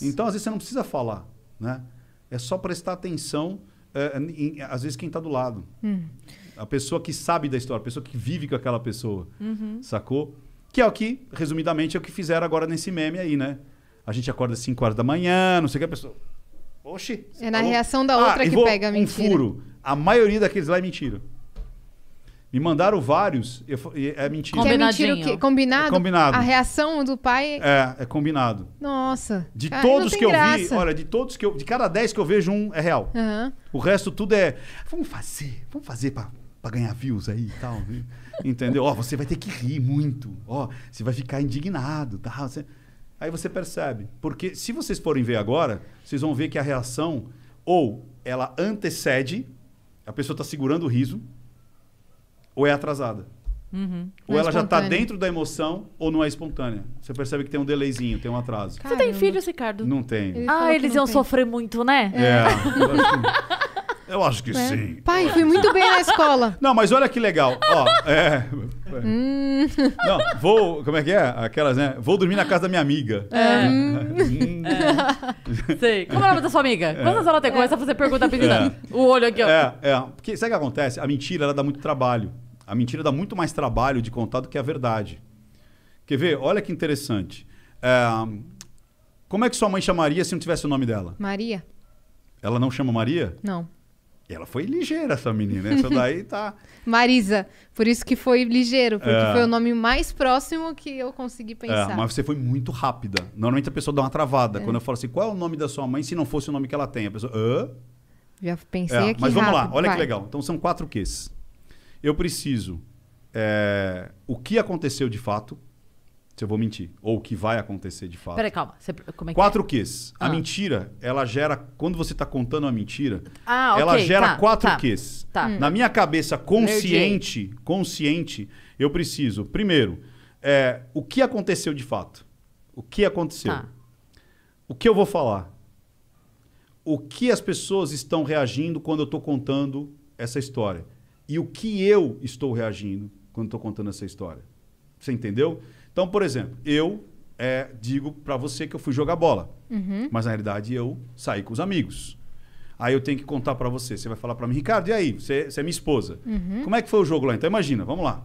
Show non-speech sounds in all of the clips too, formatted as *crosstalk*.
Então, às vezes, você não precisa falar, né? É só prestar atenção, é, em, às vezes, quem está do lado. Hum. A pessoa que sabe da história, a pessoa que vive com aquela pessoa, uhum. sacou? Que é o que, resumidamente, é o que fizeram agora nesse meme aí, né? A gente acorda às 5 horas da manhã, não sei o que, a pessoa... Oxi! É na tá reação da ah, outra ah, que vou, pega a mentira. um furo. A maioria daqueles lá é mentira. E mandaram vários. Eu, é mentira. Combinadinho. É mentira combinado? É combinado. A reação do pai. É, é combinado. Nossa. De cara, todos que eu vi, olha, de todos que eu. De cada 10 que eu vejo, um é real. Uhum. O resto tudo é. Vamos fazer, vamos fazer pra, pra ganhar views aí e tal. Viu? Entendeu? Ó, você vai ter que rir muito. Ó, você vai ficar indignado. Tá? Você... Aí você percebe. Porque se vocês forem ver agora, vocês vão ver que a reação, ou ela antecede, a pessoa está segurando o riso ou é atrasada. Uhum. Ou é ela já está dentro da emoção ou não é espontânea. Você percebe que tem um delayzinho, tem um atraso. Caramba. Você tem filhos, Ricardo? Não tenho. Ele ah, eles iam tem. sofrer muito, né? É. é. Eu acho que, *laughs* é. sim. Pai, fui muito bem na escola. Não, mas olha que legal. Ó, é, é. Hum. Não, vou. Como é que é? Aquelas, né? Vou dormir na casa da minha amiga. É. é. Hum. é. Sei. Como é o nome da sua amiga? É. Quantas ela tem? Começa a fazer pergunta pedindo. O olho aqui, ó. É, é. Porque sabe o que acontece? A mentira, ela dá muito trabalho. A mentira dá muito mais trabalho de contar do que a verdade. Quer ver? Olha que interessante. É, como é que sua mãe chamaria se não tivesse o nome dela? Maria. Ela não chama Maria? Não. Ela foi ligeira, essa menina. Essa daí tá. *laughs* Marisa. Por isso que foi ligeiro, porque é... foi o nome mais próximo que eu consegui é, pensar. É, mas você foi muito rápida. Normalmente a pessoa dá uma travada. É. Quando eu falo assim, qual é o nome da sua mãe se não fosse o nome que ela tem? A pessoa. Hã? Já pensei é, aqui. Mas vamos rápido, lá, olha vai. que legal. Então são quatro Qs eu preciso é, o que aconteceu de fato, se eu vou mentir, ou o que vai acontecer de fato. Peraí, calma. Você, como é que quatro é? Qs. A ah. mentira, ela gera. Quando você está contando a mentira, ah, ela gera tá, quatro tá, Qs. Tá. Hum. Na minha cabeça consciente, consciente, eu preciso, primeiro, é, o que aconteceu de fato? O que aconteceu? Tá. O que eu vou falar? O que as pessoas estão reagindo quando eu estou contando essa história? e o que eu estou reagindo quando estou contando essa história. Você entendeu? Então, por exemplo, eu é, digo para você que eu fui jogar bola, uhum. mas na realidade eu saí com os amigos. Aí eu tenho que contar para você. Você vai falar para mim, Ricardo, e aí? Você, você é minha esposa. Uhum. Como é que foi o jogo lá? Então imagina, vamos lá.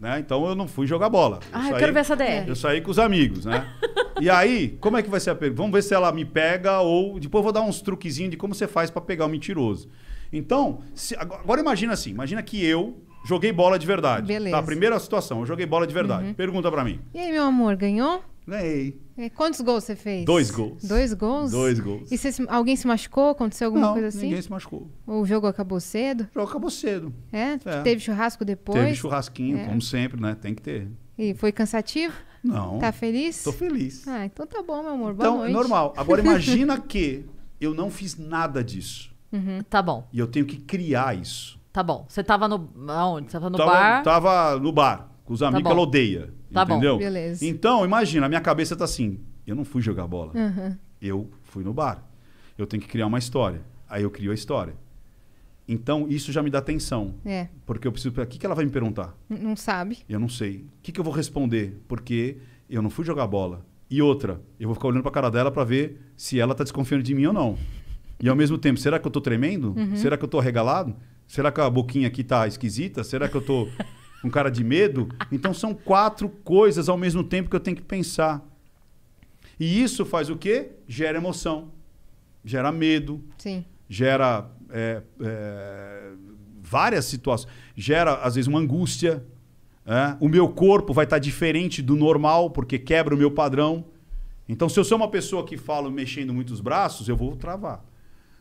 Né? Então eu não fui jogar bola. ah, eu quero ver essa DR. Eu saí com os amigos, né? *laughs* e aí, como é que vai ser a pergunta? Vamos ver se ela me pega ou. Depois eu vou dar uns truquezinhos de como você faz para pegar o mentiroso. Então, se, agora imagina assim, imagina que eu joguei bola de verdade. Tá, Beleza. Tá, primeira situação, eu joguei bola de verdade. Uhum. Pergunta para mim. E aí, meu amor, ganhou? Ganhei. Quantos gols você fez? Dois gols. Dois gols? Dois gols. E se, alguém se machucou? Aconteceu alguma Não, coisa assim? Ninguém se machucou. O jogo acabou cedo? O jogo acabou cedo. É? é. Teve churrasco depois? Teve churrasquinho, é. como sempre, né? Tem que ter. E foi cansativo? Não. Tá feliz? Tô feliz. Ah, então tá bom, meu amor. Então, Boa é noite. normal. Agora *laughs* imagina que eu não fiz nada disso. Uhum, tá bom. E eu tenho que criar isso. Tá bom. Você tava no. Aonde? Você tava no tava, bar? Tava no bar, com os tá amigos tá que ela odeia. Tá entendeu? bom. Beleza. Então, imagina, a minha cabeça tá assim: eu não fui jogar bola. Uhum. Eu fui no bar. Eu tenho que criar uma história. Aí eu crio a história. Então, isso já me dá atenção. É. Porque eu preciso. O que, que ela vai me perguntar? Não sabe. Eu não sei. O que, que eu vou responder? Porque eu não fui jogar bola. E outra, eu vou ficar olhando pra cara dela para ver se ela tá desconfiando de mim ou não. E ao mesmo tempo, será que eu tô tremendo? Uhum. Será que eu tô arregalado? Será que a boquinha aqui tá esquisita? Será que eu tô com cara de medo? Então são quatro coisas ao mesmo tempo que eu tenho que pensar. E isso faz o quê? Gera emoção, gera medo, Sim. gera é, é, várias situações, gera às vezes uma angústia. É? O meu corpo vai estar tá diferente do normal porque quebra o meu padrão. Então, se eu sou uma pessoa que falo mexendo muito os braços, eu vou travar.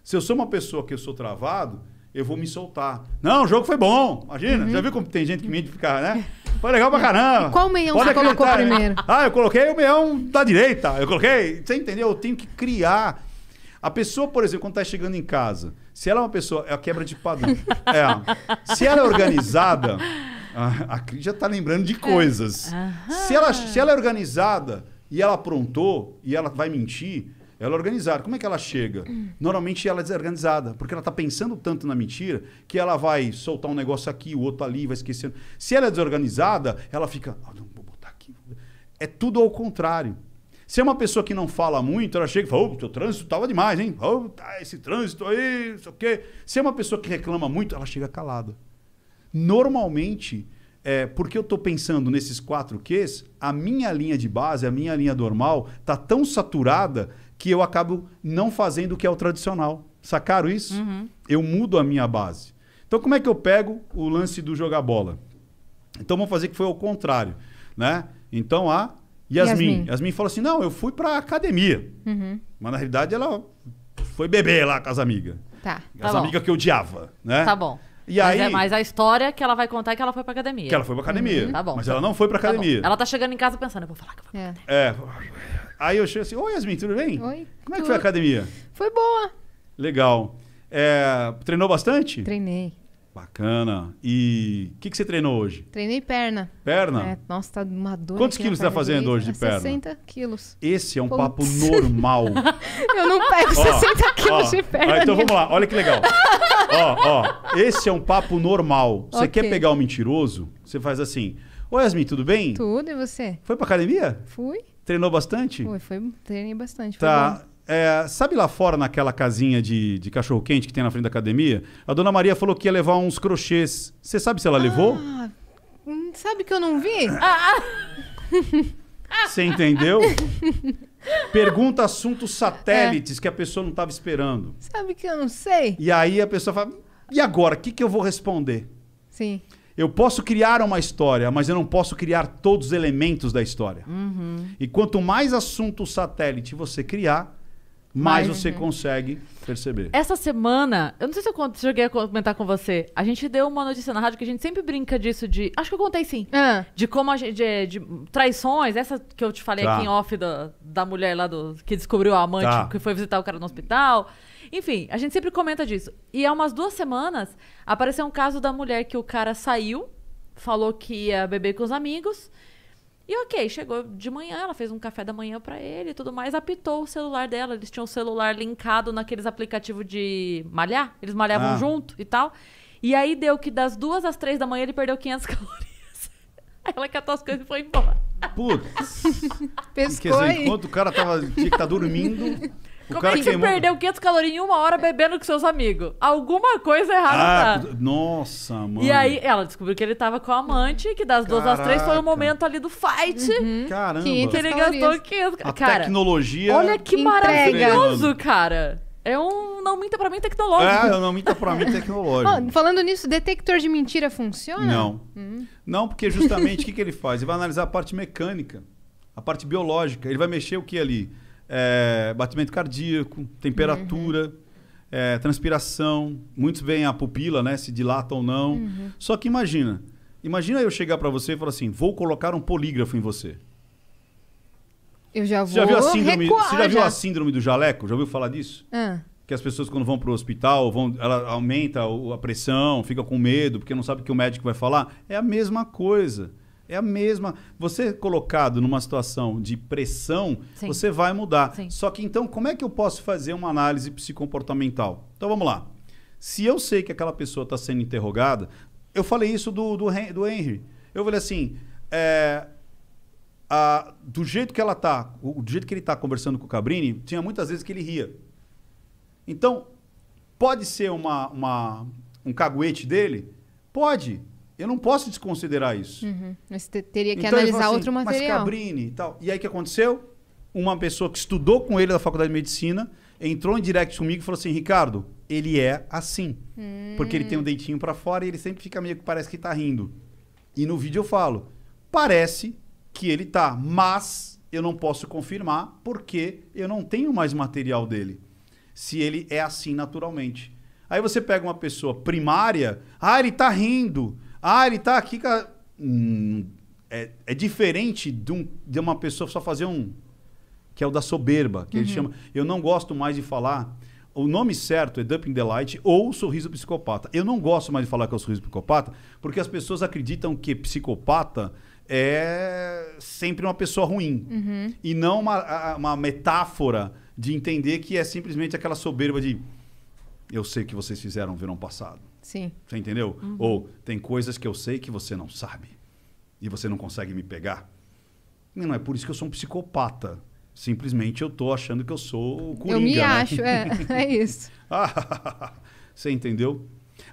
Se eu sou uma pessoa que eu sou travado, eu vou me soltar. Não, o jogo foi bom. Imagina, uhum. já viu como tem gente que mente ficar, né? Foi legal pra caramba. E qual meião Pode você colocou né? primeiro? Ah, eu coloquei o meião da direita. Eu coloquei. Você entendeu? Eu tenho que criar. A pessoa, por exemplo, quando tá chegando em casa, se ela é uma pessoa. É a quebra de padrão. *laughs* é. Se ela é organizada. A, ah, Cris já tá lembrando de é. coisas. Se, ela, se ela é organizada e ela aprontou e ela vai mentir, ela é organizada. Como é que ela chega? Normalmente ela é desorganizada, porque ela está pensando tanto na mentira que ela vai soltar um negócio aqui, o outro ali, vai esquecendo. Se ela é desorganizada, ela fica. Ah, não, vou botar aqui. É tudo ao contrário. Se é uma pessoa que não fala muito, ela chega e fala: o oh, teu trânsito tava demais, hein? oh, tá, esse trânsito aí, não sei o quê. Se é uma pessoa que reclama muito, ela chega calada. Normalmente, é, porque eu estou pensando nesses quatro Qs, a minha linha de base, a minha linha normal, está tão saturada que eu acabo não fazendo o que é o tradicional. Sacaram isso? Uhum. Eu mudo a minha base. Então, como é que eu pego o lance do jogar bola? Então, vamos fazer que foi o contrário, né? Então, a Yasmin. Yasmin, Yasmin falou assim, não, eu fui para academia. Uhum. Mas, na realidade, ela foi beber lá com as amigas. Tá, as tá amigas que eu odiava, né? Tá bom. E mas, é aí, é, mas a história que ela vai contar é que ela foi pra academia. Que ela foi pra academia. Uhum. Tá bom. Mas ela não foi pra tá academia. Tá ela tá chegando em casa pensando, eu vou falar que eu fui é. é. Aí eu chego assim, oi Yasmin, tudo bem? Oi. Como é que foi a academia? Foi boa. Legal. É, treinou bastante? Treinei. Bacana. E o que, que você treinou hoje? Treinei perna. Perna? É, nossa, tá uma dor. Quantos quilos você tá fazendo hoje de perna? 60 quilos. Esse é um papo normal. *laughs* Eu não pego ó, 60 quilos ó, de então perna. Ó, então vamos lá, olha que legal ó, ó. Esse é um papo normal. Você okay. quer pegar o um mentiroso? Você faz assim. Oi, Yasmin, tudo bem? Tudo, e você? Foi pra academia? Fui. Treinou bastante? Foi, foi treinei bastante. Tá. É, sabe lá fora, naquela casinha de, de cachorro-quente que tem na frente da academia? A dona Maria falou que ia levar uns crochês. Você sabe se ela ah, levou? Hum, sabe que eu não vi? Você entendeu? *laughs* Pergunta assuntos é. satélites é. que a pessoa não estava esperando. Sabe que eu não sei? E aí a pessoa fala: e agora? O que, que eu vou responder? Sim. Eu posso criar uma história, mas eu não posso criar todos os elementos da história. Uhum. E quanto mais assunto satélite você criar, mais uhum. você é. consegue perceber. Essa semana, eu não sei se eu cheguei a comentar com você, a gente deu uma notícia na rádio que a gente sempre brinca disso de. Acho que eu contei sim. Ah. De como a gente. De, de, traições, essa que eu te falei tá. aqui em off da, da mulher lá do, que descobriu a amante tá. que foi visitar o cara no hospital. Enfim, a gente sempre comenta disso. E há umas duas semanas apareceu um caso da mulher que o cara saiu, falou que ia beber com os amigos. E ok, chegou de manhã, ela fez um café da manhã para ele e tudo mais, apitou o celular dela. Eles tinham o celular linkado naqueles aplicativos de malhar, eles malhavam ah. junto e tal. E aí deu que das duas às três da manhã ele perdeu 500 *laughs* calorias. Aí ela catou as coisas e foi embora. Putz! *laughs* Pescou Quer dizer, enquanto o cara tava, tinha que tá dormindo... *laughs* O Como é que você queimou... perdeu 500 calorias em uma hora bebendo com seus amigos? Alguma coisa errada ah, tá. Nossa, mano. E aí ela descobriu que ele tava com a amante, que das duas às três foi o momento ali do fight. Uhum. Caramba. Que, ele gastou 500. A cara, tecnologia Olha que entrega. maravilhoso, cara. É um não minta pra mim tecnológico. É, não minta pra mim tecnológico. oh, falando nisso, detector de mentira funciona? Não. Hum. Não, porque justamente o que, *laughs* que ele faz? Ele vai analisar a parte mecânica, a parte biológica. Ele vai mexer o que ali? é, batimento cardíaco, temperatura, uhum. é, transpiração. Muitos veem a pupila, né? Se dilata ou não. Uhum. Só que imagina. Imagina eu chegar para você e falar assim, vou colocar um polígrafo em você. Eu já vou você já viu a síndrome, recuar, Você já, já, viu a síndrome do jaleco? Já ouviu falar disso? Ah. Que as pessoas quando vão para o hospital, vão, ela aumenta a pressão, fica com medo, porque não sabe o que o médico vai falar. É a mesma coisa. É a mesma. Você colocado numa situação de pressão, Sim. você vai mudar. Sim. Só que então, como é que eu posso fazer uma análise psicomportamental? Então vamos lá. Se eu sei que aquela pessoa está sendo interrogada, eu falei isso do, do, do Henry. Eu falei assim: é, a, do jeito que ela tá, o, do jeito que ele está conversando com o Cabrini, tinha muitas vezes que ele ria. Então, pode ser uma, uma um caguete dele? Pode. Eu não posso desconsiderar isso. Uhum. Mas teria que então, analisar assim, outro material. Mas Cabrini e tal. E aí o que aconteceu? Uma pessoa que estudou com ele da faculdade de medicina entrou em direct comigo e falou assim: Ricardo, ele é assim. Hum. Porque ele tem um dentinho para fora e ele sempre fica meio que parece que tá rindo. E no vídeo eu falo: parece que ele tá, mas eu não posso confirmar porque eu não tenho mais material dele. Se ele é assim naturalmente. Aí você pega uma pessoa primária, ah, ele tá rindo. Ah, ele tá aqui. Cara. Hum, é, é diferente de, um, de uma pessoa só fazer um. Que é o da soberba, que uhum. ele chama. Eu não gosto mais de falar. O nome certo é Dumping Delight ou Sorriso Psicopata. Eu não gosto mais de falar que é o Sorriso Psicopata, porque as pessoas acreditam que psicopata é sempre uma pessoa ruim. Uhum. E não uma, uma metáfora de entender que é simplesmente aquela soberba de eu sei que vocês fizeram no verão passado. Sim. Você entendeu? Uhum. Ou tem coisas que eu sei que você não sabe e você não consegue me pegar. Não é por isso que eu sou um psicopata. Simplesmente eu tô achando que eu sou o Coringa. Eu me né? acho, é, é isso. *laughs* Ah, *laughs* você entendeu?